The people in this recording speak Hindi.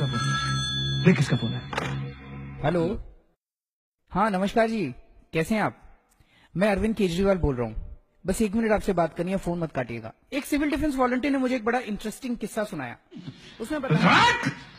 देख किसका फोन है हेलो हाँ नमस्कार जी कैसे हैं आप मैं अरविंद केजरीवाल बोल रहा हूँ बस एक मिनट आपसे बात करनी है फोन मत काटिएगा एक सिविल डिफेंस वॉलंटियर ने मुझे एक बड़ा इंटरेस्टिंग किस्सा सुनाया उसने बताया